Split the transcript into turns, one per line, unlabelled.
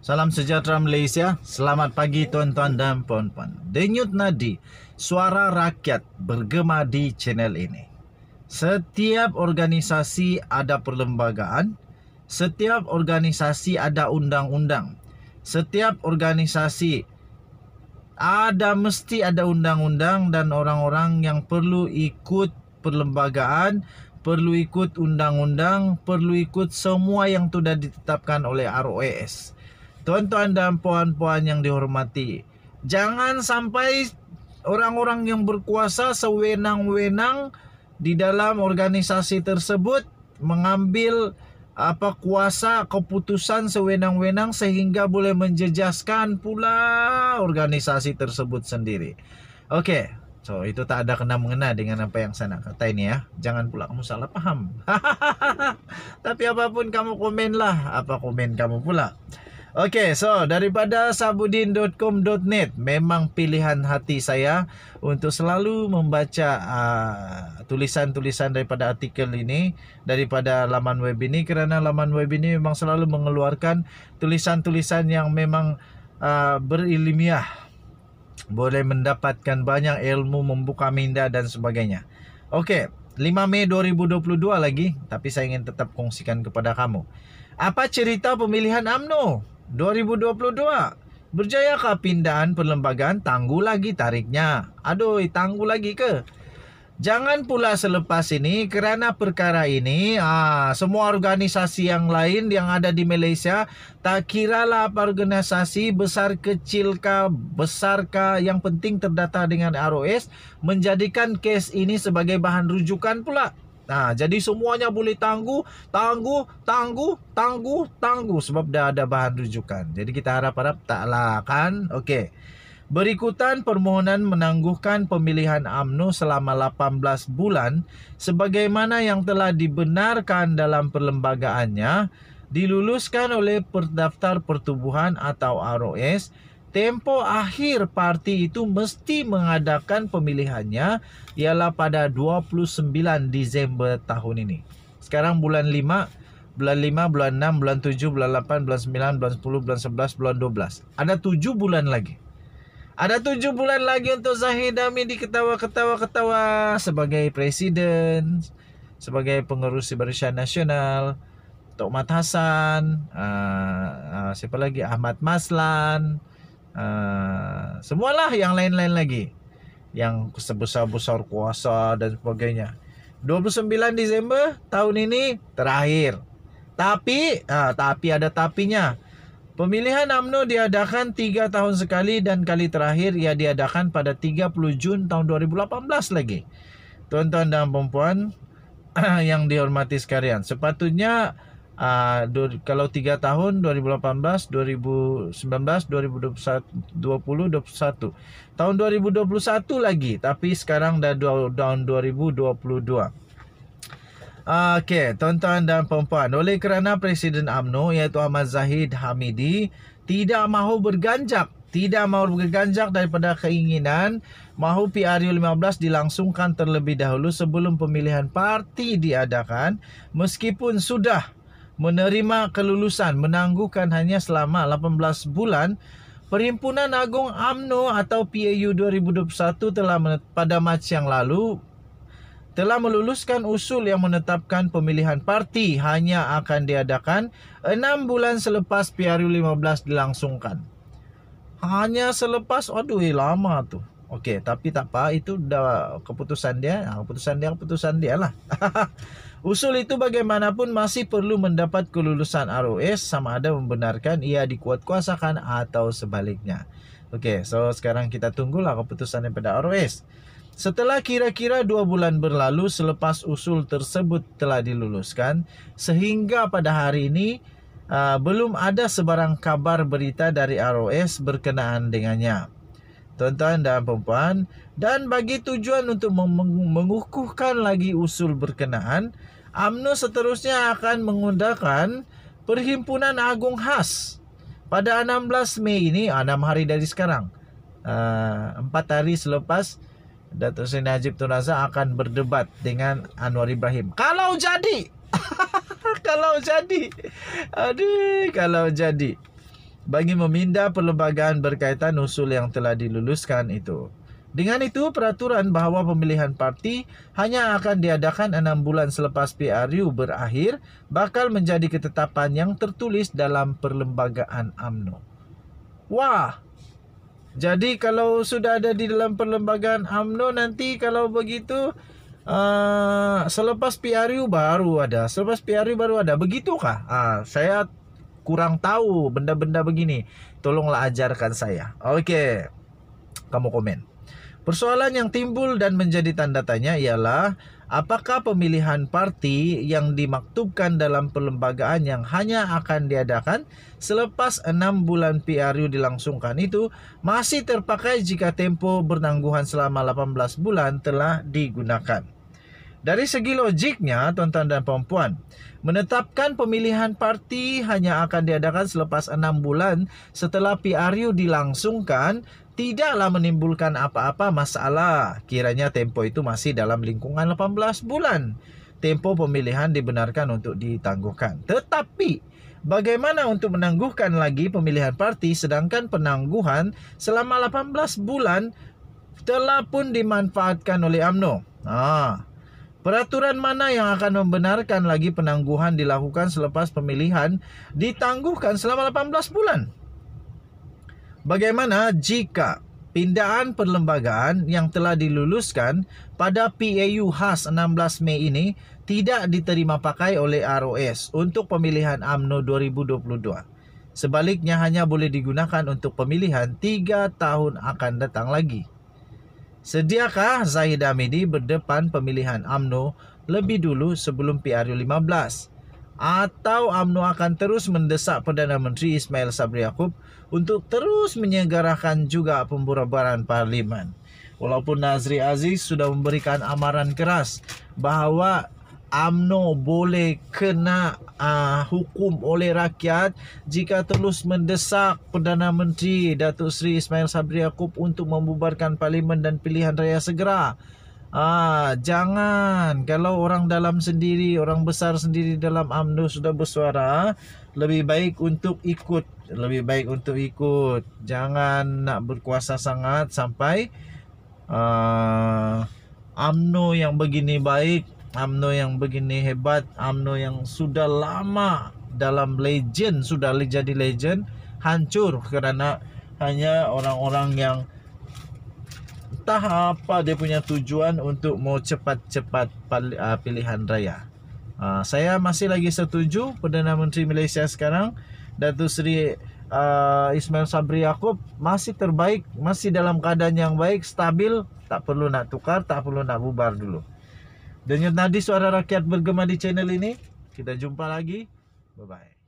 Salam sejahtera Malaysia. Selamat pagi tuan-tuan dan puan-puan. Denyut nadi, suara rakyat bergema di channel ini. Setiap organisasi ada perlembagaan, setiap organisasi ada undang-undang. Setiap organisasi ada mesti ada undang-undang dan orang-orang yang perlu ikut perlembagaan, perlu ikut undang-undang, perlu ikut semua yang sudah ditetapkan oleh ROES. Tuan-tuan dan puan-puan yang dihormati, jangan sampai orang-orang yang berkuasa sewenang-wenang di dalam organisasi tersebut mengambil apa kuasa keputusan sewenang-wenang sehingga boleh menjejaskan pula organisasi tersebut sendiri. Oke, okay. so itu tak ada kena mengena dengan apa yang saya nak kata ini ya. Jangan pula kamu salah paham. Tapi apapun kamu komenlah apa komen kamu pula. Okey, so daripada sabudin.com.net memang pilihan hati saya untuk selalu membaca uh, tulisan-tulisan daripada artikel ini daripada laman web ini kerana laman web ini memang selalu mengeluarkan tulisan-tulisan yang memang uh, berilmiah boleh mendapatkan banyak ilmu membuka minda dan sebagainya. Okey, 5 Mei 2022 lagi tapi saya ingin tetap kongsikan kepada kamu. Apa cerita pemilihan AMNO? 2022. Berjayakah pindahan perlembagaan tangguh lagi tariknya? Aduh, tangguh lagi ke? Jangan pula selepas ini kerana perkara ini ah, semua organisasi yang lain yang ada di Malaysia tak kiralah apa organisasi besar kecil ka besar ka yang penting terdata dengan ROS menjadikan kes ini sebagai bahan rujukan pula. Nah, ha, jadi semuanya boleh tangguh, tangguh, tangguh, tangguh, tangguh sebab dah ada bahan rujukan. Jadi kita harap-harap taklah kan. Okey. Berikutan permohonan menangguhkan pemilihan AMNO selama 18 bulan sebagaimana yang telah dibenarkan dalam perlembagaannya diluluskan oleh pendaftar pertubuhan atau ROS Tempo akhir parti itu mesti mengadakan pemilihannya ialah pada 29 Disember tahun ini. Sekarang bulan 5, bulan 5, bulan 6, bulan 7, bulan 8, bulan 9, bulan 10, bulan 11, bulan 12. Ada 7 bulan lagi. Ada 7 bulan lagi untuk Zahid Amin diketawa-ketawa-ketawa sebagai presiden, sebagai pengurus Barisan Nasional, Tok Mat Hasan, uh, ah, uh, ah, siapa lagi Ahmad Maslan, Ah, semualah yang lain-lain lagi yang sebesar-besar kuasa dan sebagainya 29 Disember tahun ini terakhir tapi uh, tapi ada tapinya pemilihan AMNO diadakan 3 tahun sekali dan kali terakhir ia diadakan pada 30 Jun tahun 2018 lagi tuan-tuan dan perempuan yang dihormati sekalian sepatutnya uh, kalau 3 tahun 2018 2019 2020 2021, 2021 tahun 2021 lagi tapi sekarang dah down 2022 Okey, tuan-tuan dan puan-puan, oleh kerana Presiden AMNO iaitu Ahmad Zahid Hamidi tidak mahu berganjak, tidak mahu berganjak daripada keinginan mahu PRU15 dilangsungkan terlebih dahulu sebelum pemilihan parti diadakan meskipun sudah menerima kelulusan menangguhkan hanya selama 18 bulan Perhimpunan Agung AMNO atau PAU 2021 telah pada Mac yang lalu telah meluluskan usul yang menetapkan pemilihan parti hanya akan diadakan 6 bulan selepas PRU 15 dilangsungkan. Hanya selepas, aduh eh, lama tuh. Okey, tapi tak apa, itu dah keputusan dia, ha, keputusan dia, keputusan dia lah. Usul itu bagaimanapun masih perlu mendapat kelulusan ROS sama ada membenarkan ia dikuatkuasakan atau sebaliknya. Okey, so sekarang kita tunggulah keputusan daripada ROS. Setelah kira-kira 2 bulan berlalu selepas usul tersebut telah diluluskan, sehingga pada hari ini uh, belum ada sebarang kabar berita dari ROS berkenaan dengannya tuan-tuan dan puan dan bagi tujuan untuk mengukuhkan lagi usul berkenaan AMNO seterusnya akan mengundangkan Perhimpunan Agung Khas pada 16 Mei ini 6 ah, hari dari sekarang 4 ah, hari selepas Datuk Seri Najib Tun Razak akan berdebat dengan Anwar Ibrahim kalau jadi kalau jadi adik kalau jadi bagi meminda perlembagaan berkaitan usul yang telah diluluskan itu. Dengan itu, peraturan bahawa pemilihan parti hanya akan diadakan enam bulan selepas PRU berakhir bakal menjadi ketetapan yang tertulis dalam perlembagaan AMNO. Wah, jadi kalau sudah ada di dalam perlembagaan AMNO nanti kalau begitu uh, selepas PRU baru ada, selepas PRU baru ada, begitukah? Uh, saya kurang tahu benda-benda begini. Tolonglah ajarkan saya. Oke. Okay. Kamu komen. Persoalan yang timbul dan menjadi tanda tanya ialah apakah pemilihan parti yang dimaktubkan dalam perlembagaan yang hanya akan diadakan selepas enam bulan PRU dilangsungkan itu masih terpakai jika tempo bertangguhan selama 18 bulan telah digunakan. Dari segi logiknya, tuan-tuan dan puan-puan, menetapkan pemilihan parti hanya akan diadakan selepas 6 bulan setelah PRU dilangsungkan tidaklah menimbulkan apa-apa masalah. Kiranya tempo itu masih dalam lingkungan 18 bulan. Tempo pemilihan dibenarkan untuk ditangguhkan. Tetapi Bagaimana untuk menangguhkan lagi pemilihan parti sedangkan penangguhan selama 18 bulan telah pun dimanfaatkan oleh AMNO? Ah, ha, Peraturan mana yang akan membenarkan lagi penangguhan dilakukan selepas pemilihan ditangguhkan selama 18 bulan? Bagaimana jika pindaan perlembagaan yang telah diluluskan pada PAU khas 16 Mei ini tidak diterima pakai oleh ROS untuk pemilihan AMNO 2022? Sebaliknya hanya boleh digunakan untuk pemilihan 3 tahun akan datang lagi. Sediakah Zahid Hamidi berdepan pemilihan AMNO lebih dulu sebelum PRU15? Atau AMNO akan terus mendesak Perdana Menteri Ismail Sabri Yaakob untuk terus menyegarakan juga pemburabaran parlimen? Walaupun Nazri Aziz sudah memberikan amaran keras bahawa Amno boleh kena uh, hukum oleh rakyat jika terus mendesak Perdana Menteri Datuk Seri Ismail Sabri Yaakob untuk membubarkan parlimen dan pilihan raya segera. Ah, jangan kalau orang dalam sendiri, orang besar sendiri dalam Amno sudah bersuara, lebih baik untuk ikut, lebih baik untuk ikut. Jangan nak berkuasa sangat sampai uh, UMNO yang begini baik Amno yang begini hebat, Amno yang sudah lama dalam legend, sudah jadi legend, hancur kerana hanya orang-orang yang tak apa dia punya tujuan untuk mau cepat-cepat ah, pilihan raya. Ah, saya masih lagi setuju Perdana Menteri Malaysia sekarang, Datu Sri ah, Ismail Sabri Yaakob masih terbaik, masih dalam keadaan yang baik, stabil, tak perlu nak tukar, tak perlu nak bubar dulu. Dengan nadi suara rakyat bergema di channel ini. Kita jumpa lagi. Bye-bye.